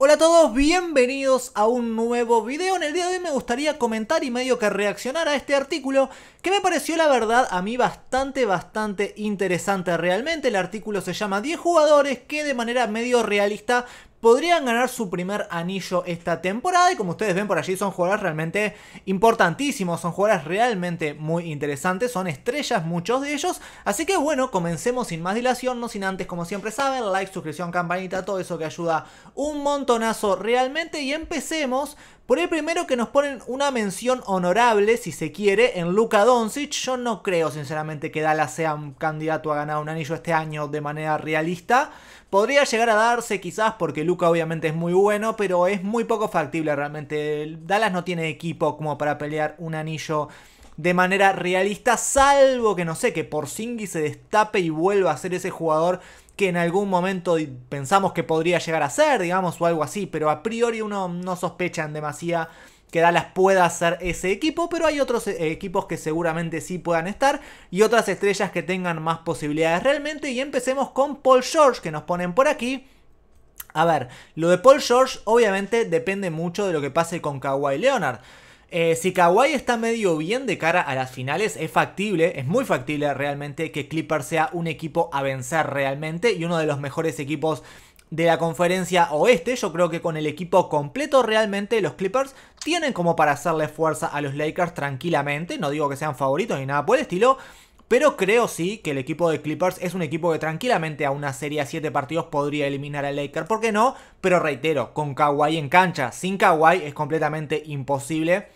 Hola a todos, bienvenidos a un nuevo video. En el día de hoy me gustaría comentar y medio que reaccionar a este artículo que me pareció la verdad a mí bastante, bastante interesante realmente. El artículo se llama 10 jugadores que de manera medio realista podrían ganar su primer anillo esta temporada y como ustedes ven por allí son jugadores realmente importantísimos, son jugadores realmente muy interesantes, son estrellas muchos de ellos, así que bueno, comencemos sin más dilación, no sin antes como siempre saben, like, suscripción, campanita, todo eso que ayuda un montonazo realmente y empecemos por el primero que nos ponen una mención honorable, si se quiere, en Luka Doncic. Yo no creo, sinceramente, que Dallas sea un candidato a ganar un anillo este año de manera realista. Podría llegar a darse quizás porque Luca obviamente es muy bueno, pero es muy poco factible realmente. Dallas no tiene equipo como para pelear un anillo de manera realista, salvo que no sé, que y se destape y vuelva a ser ese jugador que en algún momento pensamos que podría llegar a ser, digamos, o algo así, pero a priori uno no sospecha en demasiado que Dallas pueda hacer ese equipo, pero hay otros eh, equipos que seguramente sí puedan estar y otras estrellas que tengan más posibilidades realmente. Y empecemos con Paul George, que nos ponen por aquí. A ver, lo de Paul George obviamente depende mucho de lo que pase con Kawhi Leonard. Eh, si Kawhi está medio bien de cara a las finales, es factible, es muy factible realmente que Clipper sea un equipo a vencer realmente y uno de los mejores equipos de la conferencia oeste. Yo creo que con el equipo completo realmente los Clippers tienen como para hacerle fuerza a los Lakers tranquilamente. No digo que sean favoritos ni nada por el estilo. Pero creo sí que el equipo de Clippers es un equipo que tranquilamente a una serie a 7 partidos podría eliminar al Lakers. ¿Por qué no? Pero reitero, con Kawhi en cancha. Sin Kawhi es completamente imposible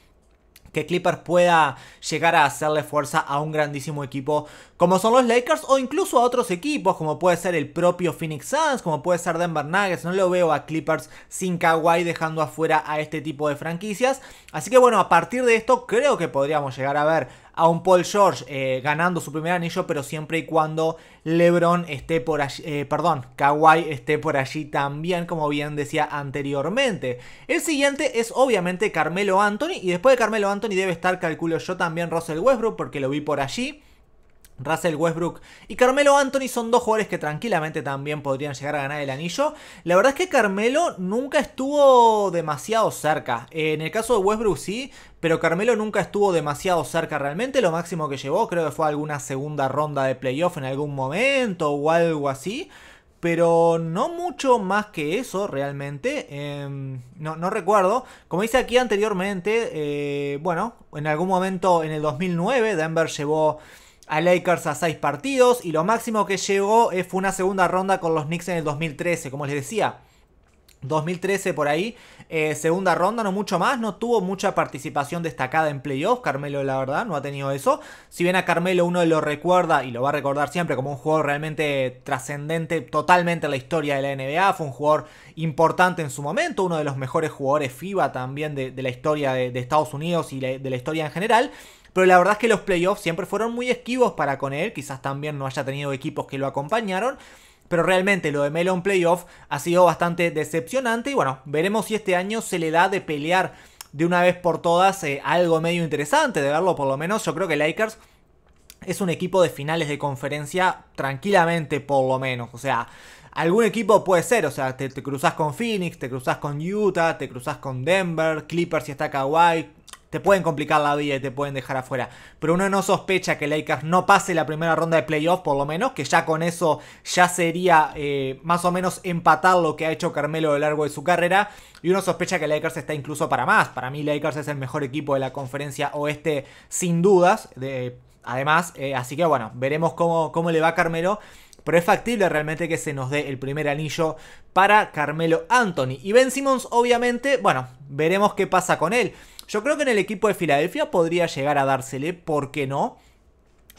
que Clippers pueda llegar a hacerle fuerza a un grandísimo equipo como son los Lakers o incluso a otros equipos, como puede ser el propio Phoenix Suns, como puede ser Denver Nuggets. No lo veo a Clippers sin Kawhi dejando afuera a este tipo de franquicias. Así que bueno, a partir de esto creo que podríamos llegar a ver a un Paul George eh, ganando su primer anillo, pero siempre y cuando LeBron esté por allí, eh, perdón, Kawhi esté por allí también, como bien decía anteriormente. El siguiente es obviamente Carmelo Anthony, y después de Carmelo Anthony debe estar, calculo yo, también Russell Westbrook, porque lo vi por allí. Russell Westbrook y Carmelo Anthony son dos jugadores que tranquilamente también podrían llegar a ganar el anillo. La verdad es que Carmelo nunca estuvo demasiado cerca. En el caso de Westbrook sí, pero Carmelo nunca estuvo demasiado cerca realmente. Lo máximo que llevó creo que fue alguna segunda ronda de playoff en algún momento o algo así. Pero no mucho más que eso realmente. Em, no, recuerdo. Como dice aquí anteriormente, eh, bueno, en algún momento en el 2009 Denver llevó a Lakers a 6 partidos y lo máximo que llegó eh, fue una segunda ronda con los Knicks en el 2013, como les decía. 2013 por ahí, eh, segunda ronda, no mucho más, no tuvo mucha participación destacada en playoffs, Carmelo la verdad no ha tenido eso, si bien a Carmelo uno lo recuerda y lo va a recordar siempre como un jugador realmente trascendente totalmente en la historia de la NBA, fue un jugador importante en su momento, uno de los mejores jugadores FIBA también de, la historia de, Estados Unidos y de la historia en general, pero la verdad es que los playoffs siempre fueron muy esquivos para con él. Quizás también no haya tenido equipos que lo acompañaron. Pero realmente lo de Melon Playoff ha sido bastante decepcionante. Y bueno, veremos si este año se le da de pelear de una vez por todas eh, algo medio interesante de verlo por lo menos. Yo creo que Lakers es un equipo de finales de conferencia tranquilamente por lo menos. O sea, algún equipo puede ser. O sea, te, te cruzas con Phoenix, te cruzas con Utah, te cruzas con Denver, Clippers si está Kawhi te pueden complicar la vida y te pueden dejar afuera. Pero uno no sospecha que Lakers no pase la primera ronda de playoff, por lo menos, que ya con eso ya sería eh, más o menos empatar lo que ha hecho Carmelo a lo largo de su carrera. Y uno sospecha que Lakers está incluso para más. Para mí Lakers es el mejor equipo de la conferencia oeste, sin dudas. además, eh, así que bueno, veremos cómo, cómo le va a Carmelo. Pero es factible realmente que se nos dé el primer anillo para Carmelo Anthony. Y Ben Simmons, obviamente, bueno, veremos qué pasa con él. Yo creo que en el equipo de Filadelfia podría llegar a dársele, ¿por qué no?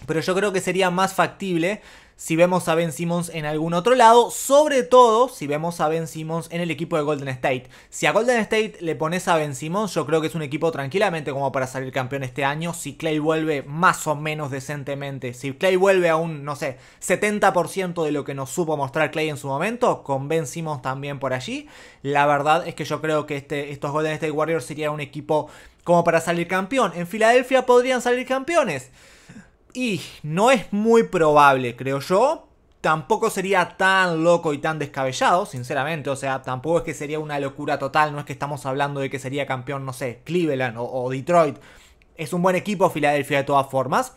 Pero yo creo que sería más factible si vemos a Ben Simmons en algún otro lado, sobre todo si vemos a Ben Simmons en el equipo de Golden State. Si a Golden State le pones a Ben Simmons, yo creo que es un equipo tranquilamente como para salir campeón este año, si Clay vuelve más o menos decentemente. Si Clay vuelve a un, no sé, 70% de lo que nos supo mostrar Clay en su momento, con Ben Simmons también por allí, la verdad es que yo creo que este, estos Golden State Warriors serían un equipo como para salir campeón. En Filadelfia podrían salir campeones. Y no es muy probable, creo yo. Tampoco sería tan loco y tan descabellado, sinceramente. O sea, tampoco es que sería una locura total. No es que estamos hablando de que sería campeón, no sé, Cleveland o, Detroit. Es un buen equipo Filadelfia de todas formas.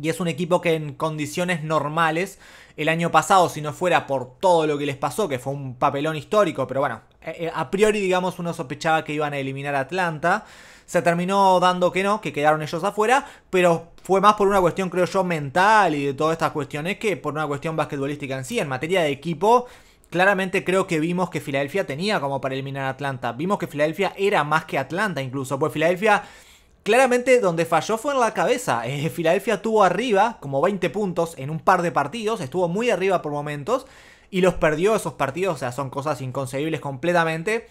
Y es un equipo que en condiciones normales, el año pasado, si no fuera por todo lo que les pasó, que fue un papelón histórico, pero bueno, eh, eh, a priori digamos uno sospechaba que iban a eliminar a Atlanta se terminó dando que no, que quedaron ellos afuera, pero fue más por una cuestión, creo yo, mental y de todas estas cuestiones que por una cuestión basquetbolística en sí. En materia de equipo, claramente creo que vimos que Filadelfia tenía como para eliminar a Atlanta. Vimos que Filadelfia era más que Atlanta incluso, pues Filadelfia... Claramente donde falló fue en la cabeza. Eh, Filadelfia tuvo arriba como 20 puntos en un par de partidos, estuvo muy arriba por momentos y los perdió esos partidos, o sea, son cosas inconcebibles completamente.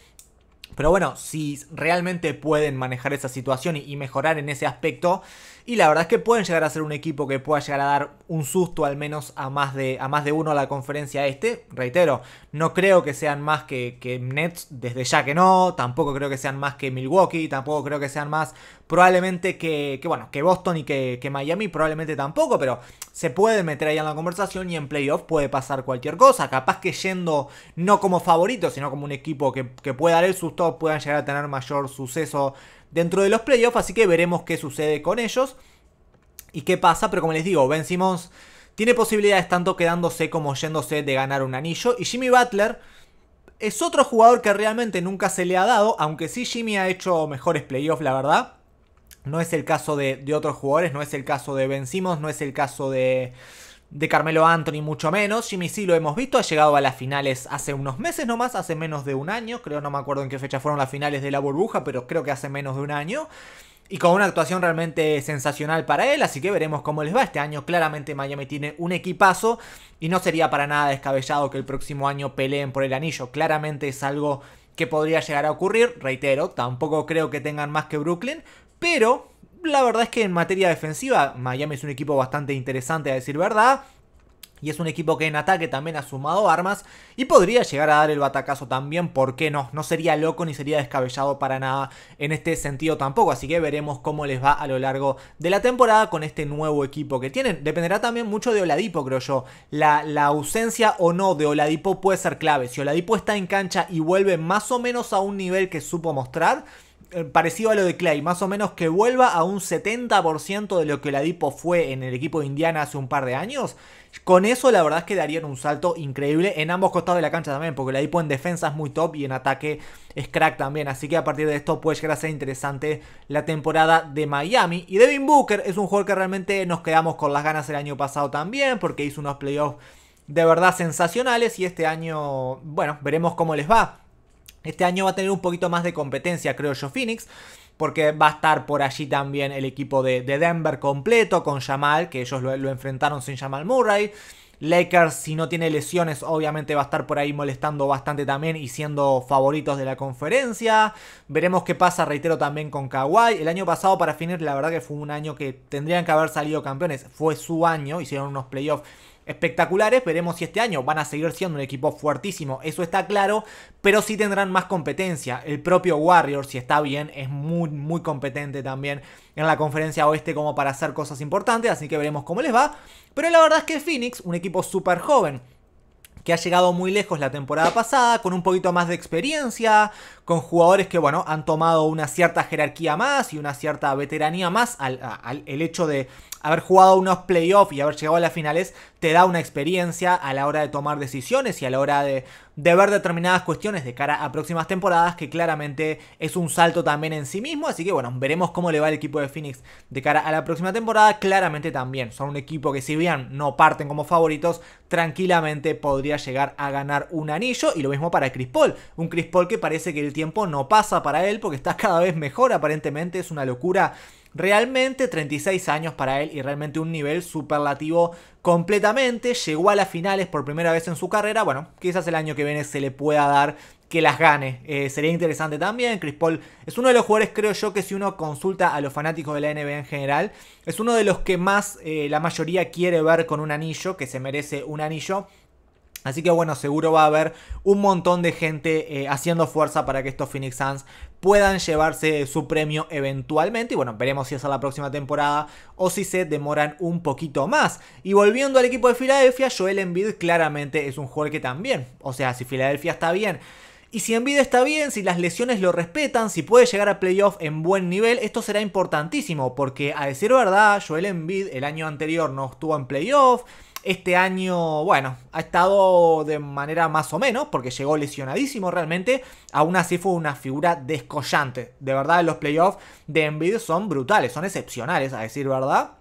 Pero bueno, si realmente pueden manejar esa situación y mejorar en ese aspecto, y la verdad es que pueden llegar a ser un equipo que pueda llegar a dar un susto al menos a más de, a más de uno a la conferencia este. Reitero, no creo que sean más que, que Nets, desde ya que no, tampoco creo que sean más que Milwaukee, tampoco creo que sean más probablemente que, que bueno, que Boston y que, que Miami, probablemente tampoco, pero se puede meter ahí en la conversación y en playoff puede pasar cualquier cosa. Capaz que yendo no como favorito, sino como un equipo que, que puede dar el susto, puedan llegar a tener mayor suceso dentro de los playoffs, así que veremos qué sucede con ellos y qué pasa, pero como les digo, Ben Simmons tiene posibilidades tanto quedándose como yéndose de ganar un anillo y Jimmy Butler es otro jugador que realmente nunca se le ha dado, aunque sí Jimmy ha hecho mejores playoffs, la verdad. No es el caso de, otros jugadores, no es el caso de Ben Simmons, no es el caso de, de Carmelo Anthony mucho menos. Jimmy sí lo hemos visto, ha llegado a las finales hace unos meses nomás, hace menos de un año, creo, no me acuerdo en qué fecha fueron las finales de la burbuja, pero creo que hace menos de un año. Y con una actuación realmente sensacional para él, así que veremos cómo les va. Este año claramente Miami tiene un equipazo y no sería para nada descabellado que el próximo año peleen por el anillo. Claramente es algo que podría llegar a ocurrir, reitero, tampoco creo que tengan más que Brooklyn, pero la verdad es que en materia defensiva, Miami es un equipo bastante interesante a decir verdad. Y es un equipo que en ataque también ha sumado armas y podría llegar a dar el batacazo también, ¿por qué no? No sería loco ni sería descabellado para nada en este sentido tampoco, así que veremos cómo les va a lo largo de la temporada con este nuevo equipo que tienen. Dependerá también mucho de Oladipo, creo yo. La, la ausencia o no de Oladipo puede ser clave. Si Oladipo está en cancha y vuelve más o menos a un nivel que supo mostrar, eh, parecido a lo de Clay, más o menos que vuelva a un 70% de lo que DIPO fue en el equipo de Indiana hace un par de años. Con eso la verdad es que darían un salto increíble en ambos costados de la cancha también, porque DIPO en defensa es muy top y en ataque es crack también, así que a partir de esto puede llegar a ser interesante la temporada de Miami. Y Devin Booker es un jugador que realmente nos quedamos con las ganas el año pasado también, porque hizo unos playoffs de verdad sensacionales y este año, bueno, veremos cómo les va. Este año va a tener un poquito más de competencia, creo yo, Phoenix. Porque va a estar por allí también el equipo de, Denver completo con Jamal, que ellos lo, enfrentaron sin Jamal Murray. Lakers, si no tiene lesiones, obviamente va a estar por ahí molestando bastante también y siendo favoritos de la conferencia. Veremos qué pasa, reitero, también con Kawhi. El año pasado, para finir, la verdad que fue un año que tendrían que haber salido campeones. Fue su año, hicieron unos playoffs espectaculares. Veremos si este año van a seguir siendo un equipo fuertísimo, eso está claro, pero sí tendrán más competencia. El propio Warriors, si está bien, es muy, muy competente también en la conferencia oeste como para hacer cosas importantes, así que veremos cómo les va. Pero la verdad es que Phoenix, un equipo súper joven, que ha llegado muy lejos la temporada pasada, con un poquito más de experiencia, con jugadores que, bueno, han tomado una cierta jerarquía más y una cierta veteranía más. Al, el hecho de haber jugado unos playoffs y haber llegado a las finales te da una experiencia a la hora de tomar decisiones y a la hora de, de ver determinadas cuestiones de cara a próximas temporadas, que claramente es un salto también en sí mismo. Así que, bueno, veremos cómo le va el equipo de Phoenix de cara a la próxima temporada. Claramente también son un equipo que, si bien no parten como favoritos, tranquilamente podría llegar a ganar un anillo. Y lo mismo para Chris Paul, un Chris Paul que parece que él tiene no pasa para él porque está cada vez mejor aparentemente, es una locura. Realmente 36 años para él y realmente un nivel superlativo completamente. Llegó a las finales por primera vez en su carrera. Bueno, quizás el año que viene se le pueda dar que las gane. Eh, sería interesante también. Chris Paul es uno de los jugadores, creo yo, que si uno consulta a los fanáticos de la NBA en general, es uno de los que más eh, la mayoría quiere ver con un anillo, que se merece un anillo. Así que bueno, seguro va a haber un montón de gente eh, haciendo fuerza para que estos Phoenix Suns puedan llevarse su premio eventualmente. Y bueno, veremos si es a la próxima temporada o si se demoran un poquito más. Y volviendo al equipo de Filadelfia, Joel Embiid claramente es un jugador que también. O sea, si Filadelfia está bien. Y si Embiid está bien, si las lesiones lo respetan, si puede llegar a playoff en buen nivel, esto será importantísimo, porque a decir verdad, Joel Embiid el año anterior no estuvo en playoff, este año, bueno, ha estado de manera más o menos, porque llegó lesionadísimo realmente. Aún así fue una figura descollante. De verdad, los playoffs de Embiid son brutales, son excepcionales, a decir verdad.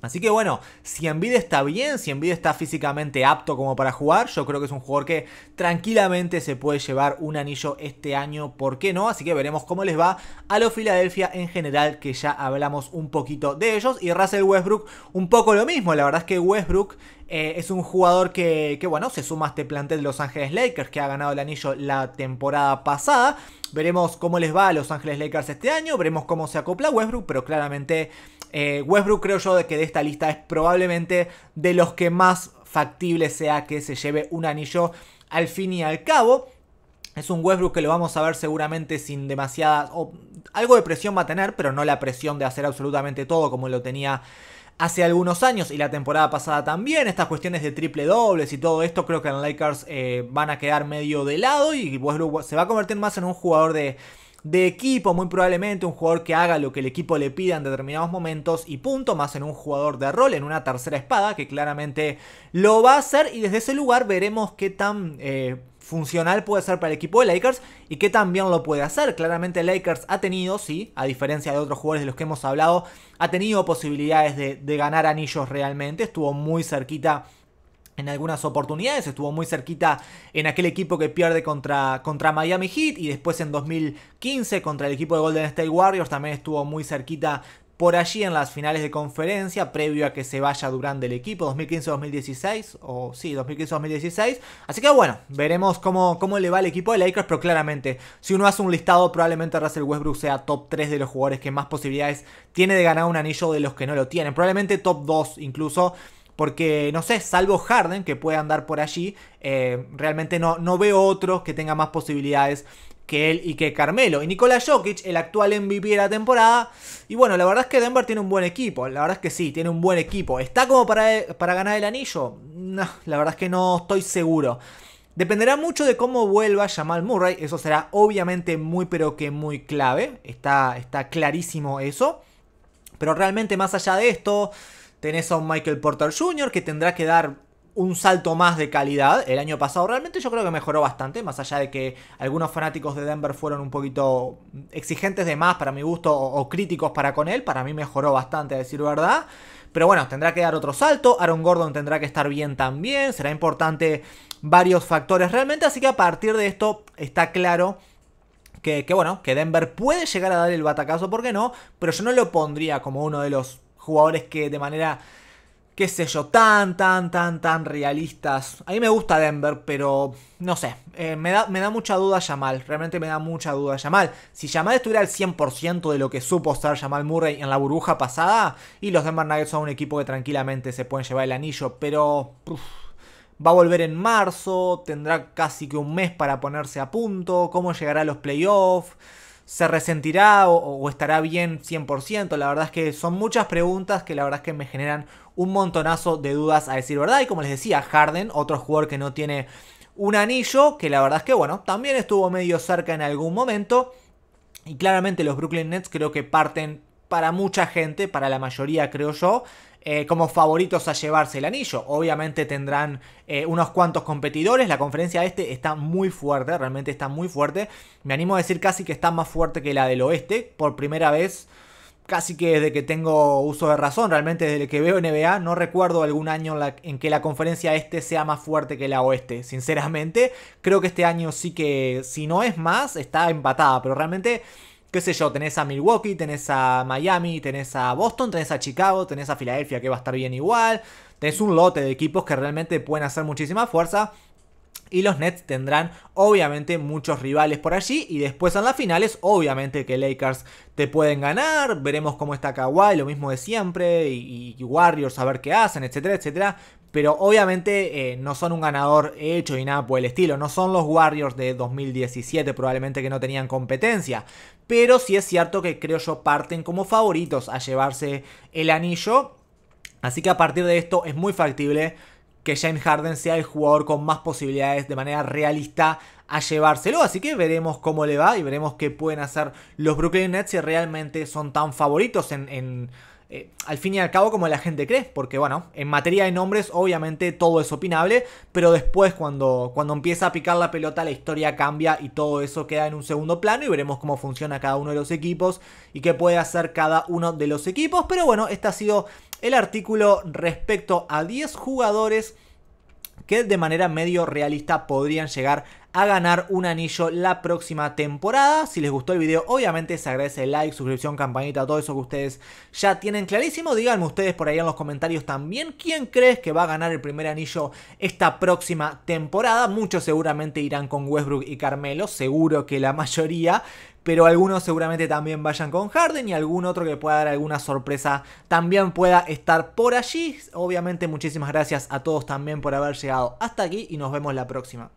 Así que bueno, si Envide está bien, si Envid está físicamente apto como para jugar, yo creo que es un jugador que tranquilamente se puede llevar un anillo este año, ¿por qué no? Así que veremos cómo les va a los Filadelfia en general, que ya hablamos un poquito de ellos. Y Russell Westbrook, un poco lo mismo, la verdad es que Westbrook eh, es un jugador que, bueno, se suma a este plantel de Los Ángeles Lakers, que ha ganado el anillo la temporada pasada. Veremos cómo les va a Los Ángeles Lakers este año, veremos cómo se acopla Westbrook, pero claramente eh, Westbrook creo yo de que de esta lista es probablemente de los que más factible sea que se lleve un anillo al fin y al cabo. Es un Westbrook que lo vamos a ver seguramente sin demasiada... O, algo de presión va a tener, pero no la presión de hacer absolutamente todo como lo tenía hace algunos años y la temporada pasada también. Estas cuestiones de triple dobles y todo esto creo que en Lakers eh, van a quedar medio de lado y se va a convertir más en un jugador de, equipo, muy probablemente un jugador que haga lo que el equipo le pida en determinados momentos y punto, más en un jugador de rol, en una tercera espada, que claramente lo va a hacer y desde ese lugar veremos qué tan... Eh, funcional puede ser para el equipo de Lakers y que también lo puede hacer. Claramente Lakers ha tenido, sí, a diferencia de otros jugadores de los que hemos hablado, ha tenido posibilidades de, ganar anillos realmente, estuvo muy cerquita en algunas oportunidades. Estuvo muy cerquita en aquel equipo que pierde contra, contra Miami Heat y después en 2015 contra el equipo de Golden State Warriors también estuvo muy cerquita por allí en las finales de conferencia, previo a que se vaya durante el equipo, 2015-2016, o sí, 2015-2016. Así que bueno, veremos cómo, cómo le va el equipo de Lakers, pero claramente, si uno hace un listado, probablemente Russell Westbrook sea top 3 de los jugadores que más posibilidades tiene de ganar un anillo de los que no lo tienen. Probablemente top 2 incluso. Porque, no sé, salvo Harden, que puede andar por allí, eh, realmente no, no veo otro que tenga más posibilidades que él y que Carmelo. Y Nikola Jokic, el actual MVP de la temporada. Y bueno, la verdad es que Denver tiene un buen equipo. La verdad es que sí, tiene un buen equipo. ¿Está como para, para ganar el anillo? No, la verdad es que no estoy seguro. Dependerá mucho de cómo vuelva Jamal Murray. Eso será obviamente muy pero que muy clave. Está, está clarísimo eso. Pero realmente más allá de esto, Tenés a un Michael Porter Jr. que tendrá que dar un salto más de calidad el año pasado. Realmente yo creo que mejoró bastante, más allá de que algunos fanáticos de Denver fueron un poquito exigentes de más para mi gusto o, críticos para con él. Para mí mejoró bastante, a decir verdad. Pero bueno, tendrá que dar otro salto. Aaron Gordon tendrá que estar bien también. Será importante varios factores realmente. Así que a partir de esto está claro que, bueno, que Denver puede llegar a dar el batacazo, ¿por qué no? Pero yo no lo pondría como uno de los jugadores que de manera, qué sé yo, tan, tan, tan, tan realistas. A mí me gusta Denver, pero no sé, eh, me, da, mucha duda Yamal, realmente me da mucha duda Yamal. Si Yamal estuviera al 100% de lo que supo ser Yamal Murray en la burbuja pasada, y los Denver Nuggets son un equipo que tranquilamente se pueden llevar el anillo, pero... va a volver en marzo, tendrá casi que un mes para ponerse a punto, cómo llegará a los playoffs se resentirá o, estará bien 100%. La verdad es que son muchas preguntas que la verdad es que me generan un montonazo de dudas a decir verdad. Y como les decía, Harden, otro jugador que no tiene un anillo, que la verdad es que bueno, también estuvo medio cerca en algún momento. Y claramente los Brooklyn Nets creo que parten para mucha gente, para la mayoría creo yo, eh, como favoritos a llevarse el anillo. Obviamente tendrán eh, unos cuantos competidores, la conferencia este está muy fuerte, realmente está muy fuerte. Me animo a decir casi que está más fuerte que la del oeste, por primera vez casi que desde que tengo uso de razón, realmente desde que veo NBA, no recuerdo algún año en, que la conferencia este sea más fuerte que la oeste, sinceramente. Creo que este año sí que, si no es más, está empatada, pero realmente que se yo, tenés a Milwaukee, tenés a Miami, tenés a Boston, tenés a Chicago, tenés a Filadelfia que va a estar bien igual. Tenés un lote de equipos que realmente pueden hacer muchísima fuerza. Y los Nets tendrán obviamente muchos rivales por allí. Y después en las finales, obviamente que Lakers te pueden ganar. Veremos cómo está Kawhi, lo mismo de siempre. Y, y Warriors a ver qué hacen, etcétera, etcétera. Pero obviamente eh, no son un ganador hecho y nada por el estilo. No son los Warriors de 2017 probablemente que no tenían competencia. Pero sí es cierto que creo yo parten como favoritos a llevarse el anillo. Así que a partir de esto es muy factible que James Harden sea el jugador con más posibilidades de manera realista a llevárselo. Así que veremos cómo le va y veremos qué pueden hacer los Brooklyn Nets si realmente son tan favoritos en eh, al fin y al cabo como la gente cree, porque bueno, en materia de nombres obviamente todo es opinable, pero después cuando, cuando empieza a picar la pelota la historia cambia y todo eso queda en un segundo plano y veremos cómo funciona cada uno de los equipos y qué puede hacer cada uno de los equipos, pero bueno, este ha sido el artículo respecto a 10 jugadores que de manera medio realista podrían llegar a ganar un anillo la próxima temporada. Si les gustó el video, obviamente se agradece el like, suscripción, campanita, todo eso que ustedes ya tienen clarísimo. Díganme ustedes por ahí en los comentarios también quién crees que va a ganar el primer anillo esta próxima temporada. Muchos seguramente irán con Westbrook y Carmelo, seguro que la mayoría pero algunos seguramente también vayan con Harden y algún otro que pueda dar alguna sorpresa también pueda estar por allí. Obviamente muchísimas gracias a todos también por haber llegado hasta aquí y nos vemos la próxima.